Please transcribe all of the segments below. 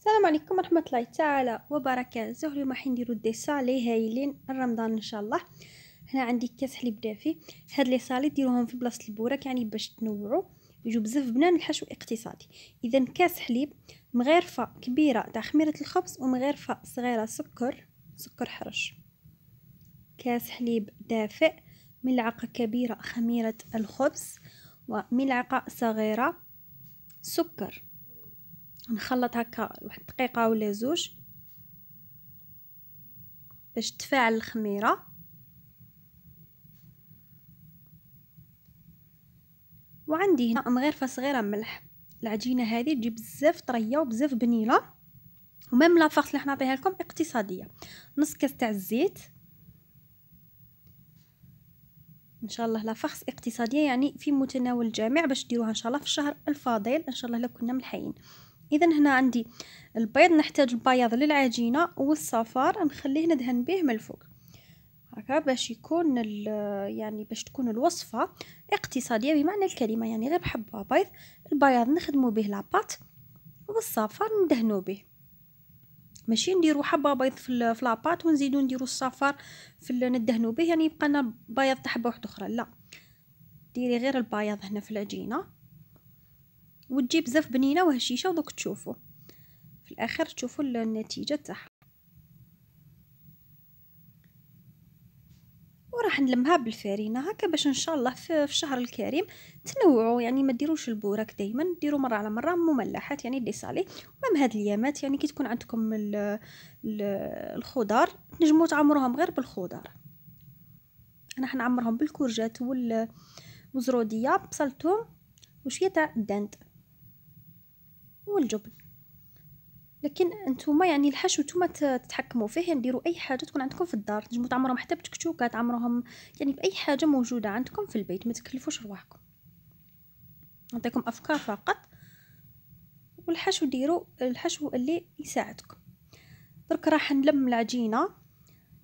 السلام عليكم ورحمه الله تعالى وبركاته اليوم راح نديرو ديسا لي هايلين رمضان ان شاء الله هنا عندي كاس حليب دافي هاد لي صالي ديروهم في بلاصه البوراك يعني باش تنوعوا يجوا بزاف بنان الحشو اقتصادي اذا كاس حليب مغرفه كبيره تاع خميره الخبز ومغرفه صغيره سكر سكر حرش كاس حليب دافئ ملعقه كبيره خميره الخبز وملعقه صغيره سكر نخلط هكا واحد دقيقه ولا زوج باش تفاعل الخميره وعندي هنا مغرفه صغيره ملح العجينه هذه تجي بزاف طريه وبزاف بنينه ومام لافارس اللي حنعطيها لكم اقتصاديه نص كاس تاع الزيت ان شاء الله لافارس اقتصاديه يعني في متناول الجميع باش ديروها ان شاء الله في الشهر الفاضل ان شاء الله لو كنا ملحقين اذا هنا عندي البيض نحتاج البياض للعجينه والصفار نخليه ندهن به من الفوق هكا باش يكون يعني باش تكون الوصفه اقتصاديه بمعنى الكلمه يعني غير بحبه بيض البياض نخدمو به لاباط والصفار ندهنو به ماشي نديرو حبه بيض في لاباط ونزيدو نديرو الصفار في ندهنو به يعني يبقى لنا بياض تاع حبه واحده اخرى لا ديري غير البياض هنا في العجينه وتجي بزاف بنينه وهشيشه ودوك تشوفوا في الاخر تشوفوا النتيجه تاعها وراح نلمها بالفرينه هكا باش ان شاء الله في الشهر الكريم تنوعوا يعني ما ديروش البوراك دائما ديروا مره على مره مملحات يعني دي صالي ومام هاد اليامات يعني كي تكون عندكم ال ال الخضار تنجموا تعمروهم غير بالخضار انا حنعمرهم بالكورجات وال بصلتهم وشويه تاع الدند والجبن لكن انتم يعني الحشو نتوما تتحكموا فيه نديروا اي حاجه تكون عندكم في الدار تنجموا تعمروهم حتى بتكتوكات تعمروهم يعني باي حاجه موجوده عندكم في البيت ما تكلفوش رواحكم نعطيكم افكار فقط والحشو ديروا الحشو اللي يساعدكم درك راح نلم العجينه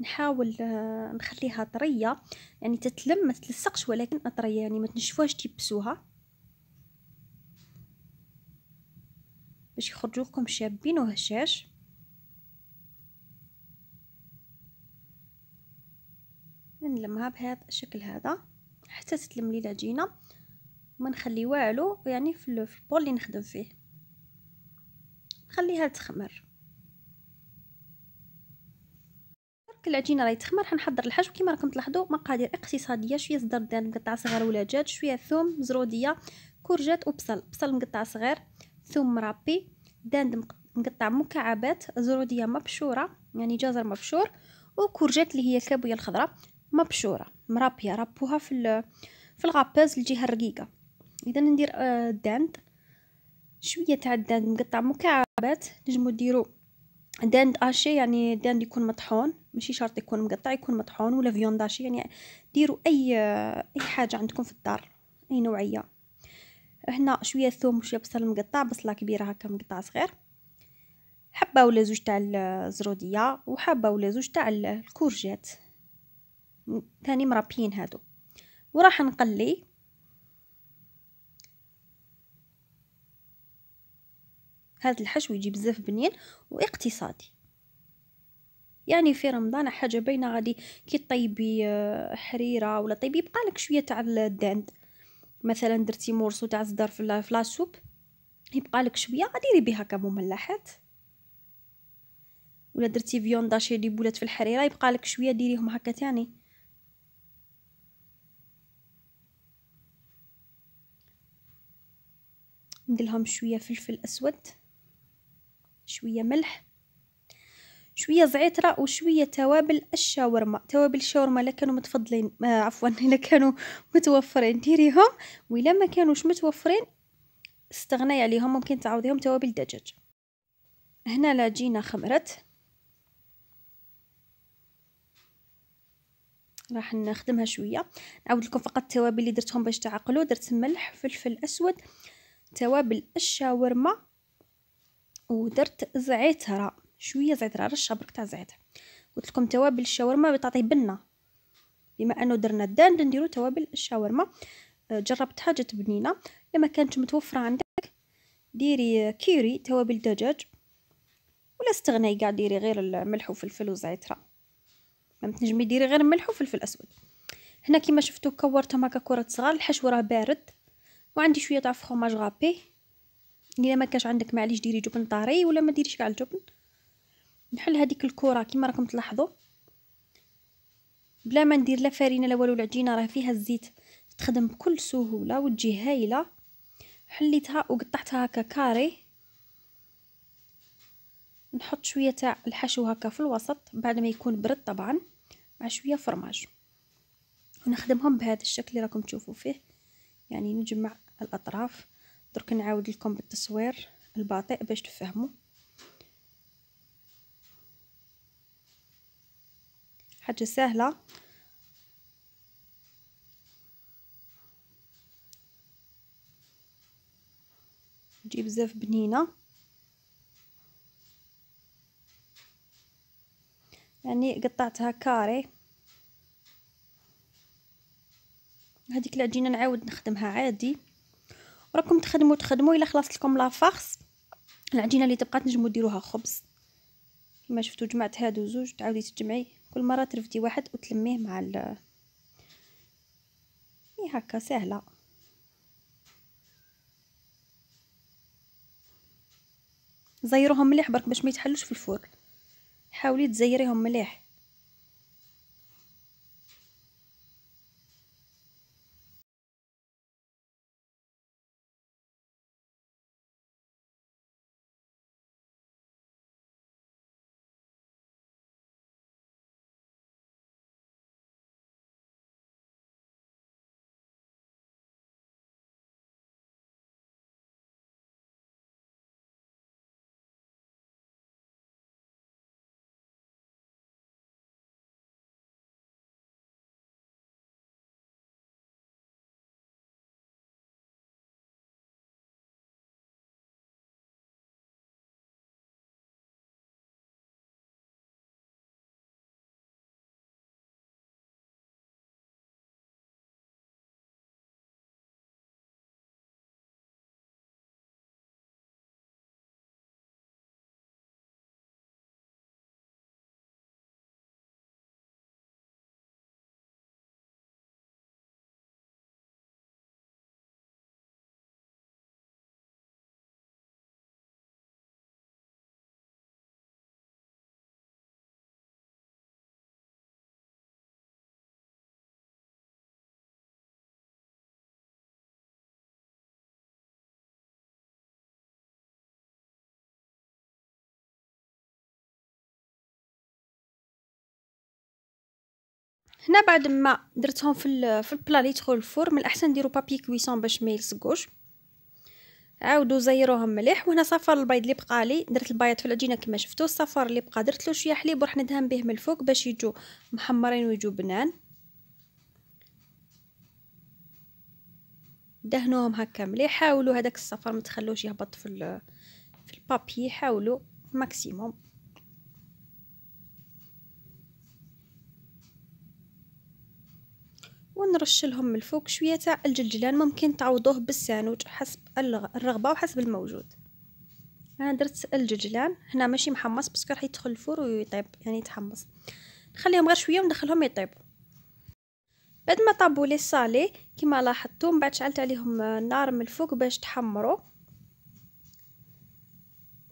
نحاول آه، نخليها طريه يعني تتلم ما تلصقش ولكن طريه يعني ما تنشفوهاش تيبسوها باش يخرجوكم شابين وهشاش نلمها بهذا الشكل هذا حتى تتلم لي العجينه وما نخلي والو يعني في البول اللي نخدم فيه نخليها تخمر درك العجينه راهي تخمر حنحضر الحشو كيما راكم تلاحظوا مقادير اقتصاديه شويه زدردان مقطع صغير ولا دجاج شويه ثوم زروديه كورجات وبصل بصل مقطع صغير ثوم مربي داند مقطع مكعبات زرودية مبشورة يعني جزر مبشور وكورجات اللي هي الكابوية الخضراء مبشورة مربية ربوها في في الغاباز الجهة الرقيقة إذا ندير آه، داند شوية تاع الداند مقطع مكعبات نجمو ديرو داند اشي يعني داند يكون مطحون ماشي شرط يكون مقطع يكون مطحون ولا فيونداشي يعني ديروا اي آه، اي حاجه عندكم في الدار اي نوعيه هنا شويه ثوم وشويه بصل مقطع بصله كبيره هكا مقطع صغير حبه ولا زوج تاع الزروديه وحبه ولا زوج تاع الكورجات ثاني مربيين هادو وراح نقلي هذا الحشو يجي بزاف بنين واقتصادي يعني في رمضان حاجه باينه غادي كي طيبي آه، حريره ولا طيبي يبقى لك شويه تاع الدند مثلا درتي مورسو تاع الزدر في لاشوب يبقى لك شويه ديري بها كمملحات ولا درتي فيون داشي دي بولات في الحريره يبقى لك شويه ديريهم هكا تاني ندير لهم شويه فلفل اسود شويه ملح شويه زعتره وشويه توابل الشاورما توابل الشاورما لا كانوا متفضلين آه عفوا لا كانوا متوفرين ديريهم ولا ما كانوش متوفرين استغناي عليهم ممكن تعوضيهم توابل دجاج هنا لاجينا خمرت راح نخدمها شويه نعاود لكم فقط التوابل اللي درتهم باش تعقلوا درت ملح فلفل اسود توابل الشاورما ودرت زعتره شويه زعتر رشه برك تاع زعتر قلت لكم توابل الشاورما بتعطي بنه بما انه درنا الدان نديرو توابل الشاورما آه، جربت حاجه بنينه لما كانت متوفره عندك ديري كيري توابل دجاج ولا استغناي قاعد ديري غير الملح وفلفل وزعتر ما تنجمي ديري غير ملح وفلفل اسود هنا كيما شفتو كورتهم هكا كرات صغار الحشو راه بارد وعندي شويه تاع فخوماج غابي الا ما كانش عندك معليش ديري جبن طاري ولا ما ديريش كاع الجبن نحل هذيك الكره كما راكم تلاحظوا بلا ما ندير لا فرينه لا والو العجينه راه فيها الزيت تخدم بكل سهوله وتجي هايله حليتها وقطعتها هكا كاري نحط شويه تاع الحشو هكا في الوسط بعد ما يكون برد طبعا مع شويه فرماج ونخدمهم بهذا الشكل اللي راكم تشوفوا فيه يعني نجمع الاطراف درك نعاود لكم بالتصوير الباطئ باش تفهموا حاجة سهلة تجي بزاف بنينة يعني قطعتها كاري هذيك العجينه نعاود نخدمها عادي وراكم تخدموا تخدموا الا خلصت لكم لا فارس العجينه اللي تبقى تنجموا ديروها خبز كما شفتوا جمعت هادو زوج تعاودي تجمعي كل مره ترفدي واحد وتلميه مع ال إيه هكا سهله زيروهم مليح برك باش ما يتحلوش في الفرن حاولي تزيريهم مليح هنا بعد ما درتهم في في البلا لي يدخل الفرن من الاحسن ديروا بابي كويسون باش ما يلصقوش عاودوا زيروهم مليح وهنا صفر البيض اللي بقى لي درت البياض في العجينه كما شفتوا الصفار اللي بقى درت له شويه حليب وراح ندهن به من الفوق باش يجوا محمرين ويجوا بنان دهنوهم هكا مليح حاولوا هذاك الصفر ما تخلوش يهبط في في البابي حاولوا ماكسيموم ونرش لهم من الفوق شويه تاع الجلجلان ممكن تعوضوه بالسانوج حسب الرغبه وحسب الموجود انا درت الجلجلان هنا ماشي محمص باسكو راح يدخل الفور ويطيب يعني يتحمص نخليهم غير شويه وندخلهم يطيبوا بعد ما طابوا لي صالي كما لاحظتم من بعد شعلت عليهم النار من الفوق باش تحمروا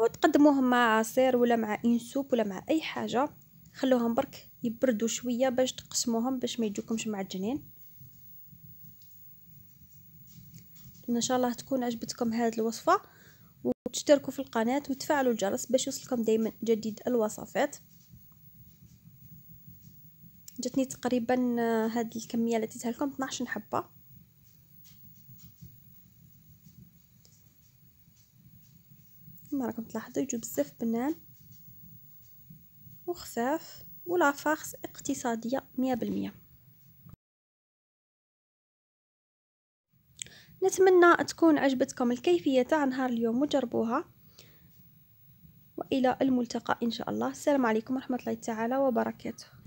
وتقدموهم مع عصير ولا مع انسوب ولا مع اي حاجه خلوهم برك يبردوا شويه باش تقسموهم باش ما يجوكمش معجنين ان شاء الله تكون عجبتكم هذه الوصفه وتشتركوا في القناه وتفعلوا الجرس باش يوصلكم دائما جديد الوصفات جاتني تقريبا هاد آه، الكميه اللي عطيتها لكم 12 حبه كما راكم تلاحظوا يجوا بزاف بنان وخفاف ولافاخس اقتصاديه مية بالمية نتمنى تكون عجبتكم الكيفية تاع نهار اليوم وجربوها وإلى الملتقى إن شاء الله السلام عليكم ورحمة الله تعالى وبركاته